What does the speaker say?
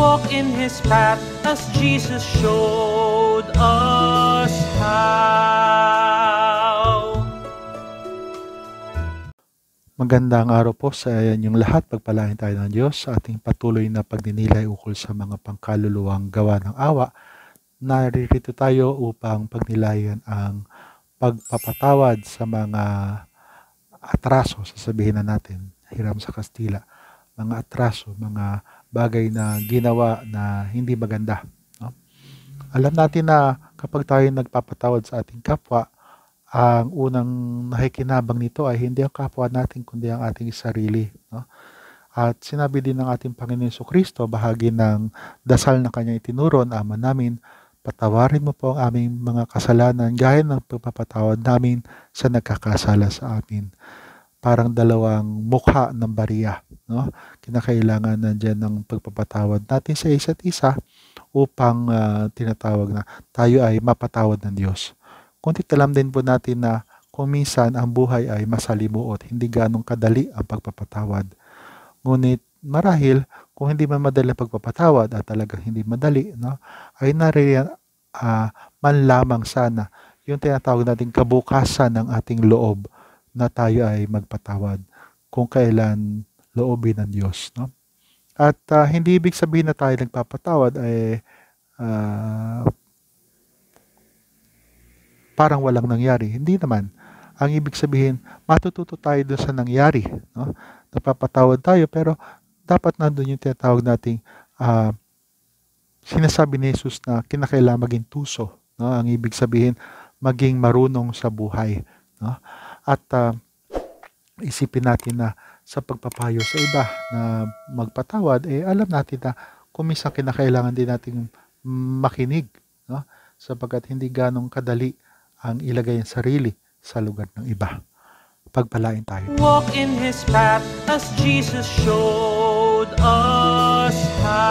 walk in His path as Jesus showed us how. Magandang araw po sa inyong lahat. Pagpalain tayo ng Diyos sa ating patuloy na pagninilay ukol sa mga pangkaluluwang gawa ng awa. Naririto tayo upang pagnilayan ang pagpapatawad sa mga atraso, sasabihin na natin, hiram sa Kastila mga atraso, mga bagay na ginawa na hindi maganda. No? Alam natin na kapag tayo nagpapatawad sa ating kapwa, ang unang nakikinabang nito ay hindi ang kapwa natin kundi ang ating sarili. No? At sinabi din ng ating Panginoon Yeso Kristo, bahagi ng dasal na kanyang itinuro na ama namin, patawarin mo po ang aming mga kasalanan gaya ng pagpapatawad namin sa nagkakasala sa amin. Parang dalawang mukha ng bariya no kinakailangan nandiyan ng pagpapatawad natin sa isa't isa upang uh, tinatawag na tayo ay mapatawad ng Diyos kuntit talam din po natin na kung ang buhay ay masalimuot hindi ganong kadali ang pagpapatawad ngunit marahil kung hindi man madali pagpapatawad at talagang hindi madali no ay naririyan uh, man lamang sana yung tinatawag nating kabukasan ng ating loob na tayo ay magpatawad kung kailan loobin ng Diyos. No? At uh, hindi ibig sabihin na tayo nagpapatawad ay uh, eh, ah, parang walang nangyari. Hindi naman. Ang ibig sabihin, matututo tayo doon sa nangyari. No? Napapatawad tayo pero dapat nandun yung tinatawag nating uh, sinasabi ni Jesus na kinakailangan maging tuso. No? Ang ibig sabihin, maging marunong sa buhay. No? At uh, isipin natin na sa pagpapayo sa iba na magpatawad, eh alam natin na kung minsan kinakailangan din nating makinig, no? sapagkat hindi ganong kadali ang ilagay ang sarili sa lugar ng iba. Pagpalain tayo. Walk in His path as Jesus showed us how.